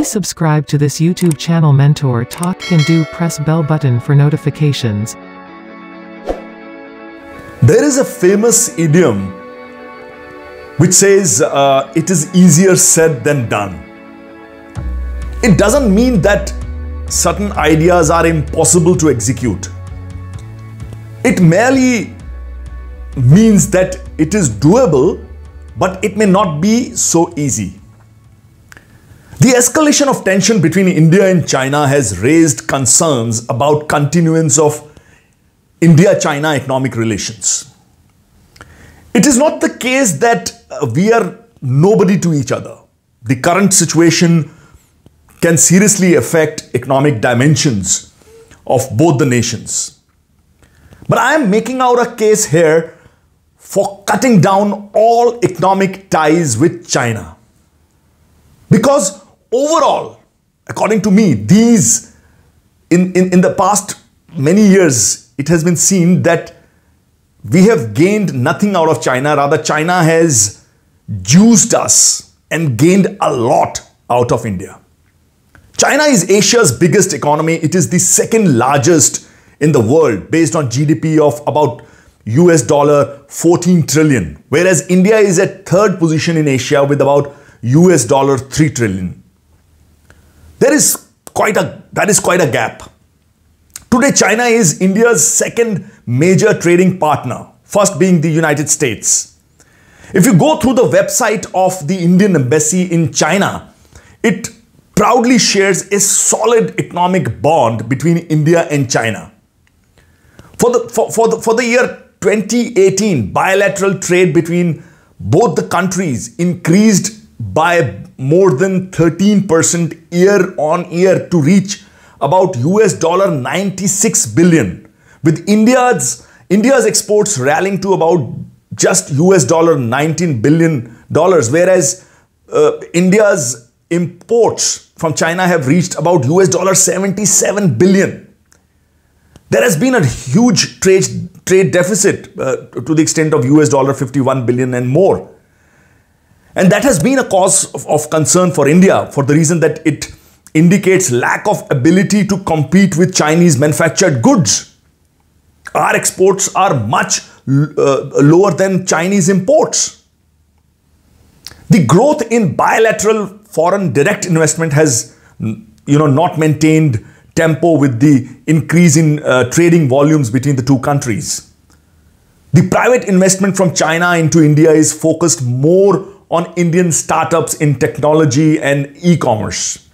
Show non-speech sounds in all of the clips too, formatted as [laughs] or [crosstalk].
Please subscribe to this YouTube channel Mentor Talk Can Do press bell button for notifications. There is a famous idiom which says uh, it is easier said than done. It doesn't mean that certain ideas are impossible to execute. It merely means that it is doable, but it may not be so easy. The escalation of tension between India and China has raised concerns about continuance of India-China economic relations. It is not the case that uh, we are nobody to each other. The current situation can seriously affect economic dimensions of both the nations. But I am making out a case here for cutting down all economic ties with China. Because Overall, according to me, these in, in, in the past many years, it has been seen that we have gained nothing out of China. Rather, China has juiced us and gained a lot out of India. China is Asia's biggest economy. It is the second largest in the world based on GDP of about US dollar 14 trillion, whereas India is at third position in Asia with about US dollar 3 trillion. There is quite a, that is quite a gap. Today, China is India's second major trading partner, first being the United States. If you go through the website of the Indian Embassy in China, it proudly shares a solid economic bond between India and China. For the, for, for, the, for the year 2018, bilateral trade between both the countries increased by more than 13% year on year to reach about US dollar 96 billion with India's India's exports rallying to about just US dollar 19 billion dollars whereas uh, India's imports from China have reached about US dollar 77 billion there has been a huge trade trade deficit uh, to the extent of US dollar 51 billion and more and that has been a cause of, of, concern for India for the reason that it indicates lack of ability to compete with Chinese manufactured goods. Our exports are much uh, lower than Chinese imports. The growth in bilateral foreign direct investment has you know, not maintained tempo with the increase in uh, trading volumes between the two countries. The private investment from China into India is focused more on Indian startups in technology and e commerce.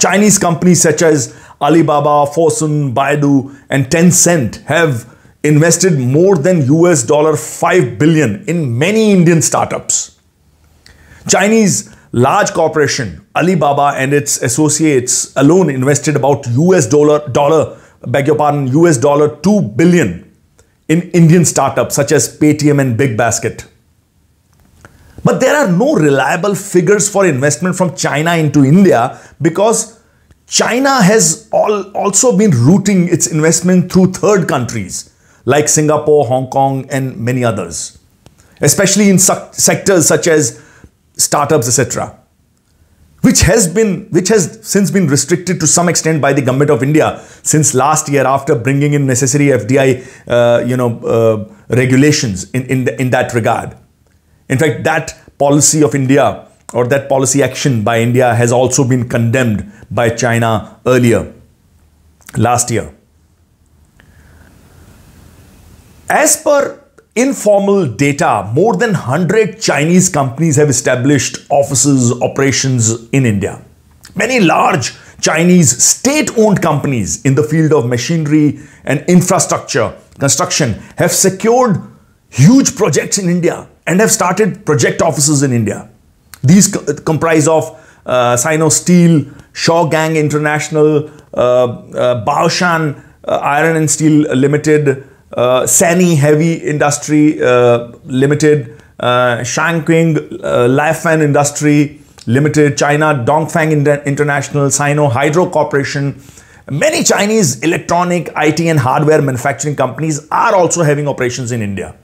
Chinese companies such as Alibaba, Fosun, Baidu, and Tencent have invested more than US dollar 5 billion in many Indian startups. Chinese large corporation Alibaba and its associates alone invested about US dollar dollar beg your pardon US dollar 2 billion in Indian startups such as Paytm and Big Basket. But there are no reliable figures for investment from China into India because China has all also been routing its investment through third countries like Singapore, Hong Kong, and many others, especially in sectors such as startups, etc., which has been which has since been restricted to some extent by the government of India since last year after bringing in necessary FDI, uh, you know, uh, regulations in in, the, in that regard. In fact, that policy of India or that policy action by India has also been condemned by China earlier, last year. As per informal data, more than 100 Chinese companies have established offices, operations in India. Many large Chinese state-owned companies in the field of machinery and infrastructure construction have secured huge projects in India and have started project offices in India. These co comprise of uh, Sino Steel, Shaw Gang International, uh, uh, Baoshan uh, Iron and Steel Limited, uh, Sani Heavy Industry uh, Limited, uh, Shangqing uh, Lifan Industry Limited, China Dongfang Inter International, Sino Hydro Corporation. Many Chinese electronic, IT and hardware manufacturing companies are also having operations in India.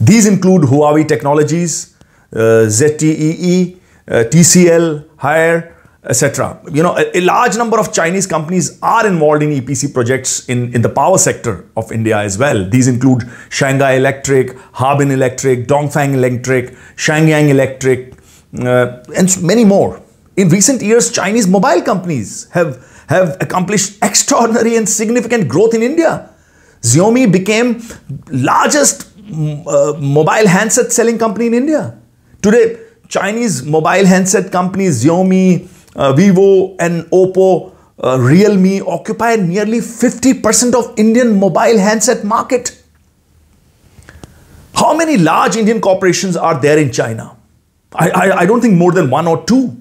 These include Huawei Technologies, uh, ZTEE, uh, TCL, Hire, etc. You know, a, a, large number of Chinese companies are involved in EPC projects in, in the power sector of India as well. These include Shanghai Electric, Harbin Electric, Dongfang Electric, Shangyang Electric, uh, and many more. In recent years, Chinese mobile companies have, have accomplished [laughs] extraordinary and significant growth in India. Xiaomi became largest uh, mobile handset selling company in India. Today, Chinese mobile handset companies, Xiaomi, uh, Vivo, and Oppo, uh, Realme, occupy nearly 50% of Indian mobile handset market. How many large Indian corporations are there in China? I, I, I don't think more than one or two.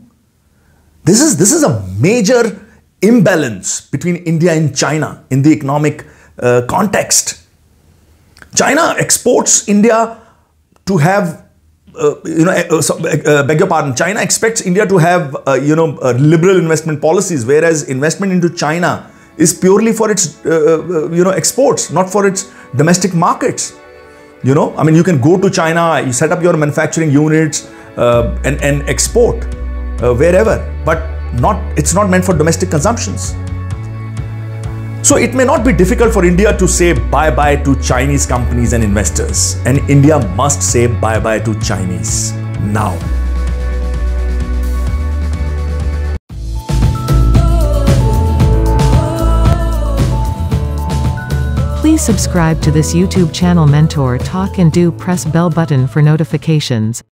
This is, this is a major imbalance between India and China in the economic uh, context. China exports India to have uh, you know, uh, uh, uh, beg your pardon, China expects India to have, uh, you know, uh, liberal investment policies, whereas investment into China is purely for its, you know, exports, not for its domestic markets. You know, I mean, you can go to China, you set up your manufacturing units and, and export wherever, but not, it's not meant for domestic consumptions. So it may not be difficult for India to say bye-bye to Chinese companies and investors. And India must say bye-bye to Chinese now. Please subscribe to this YouTube channel Mentor Talk and do press bell button for notifications.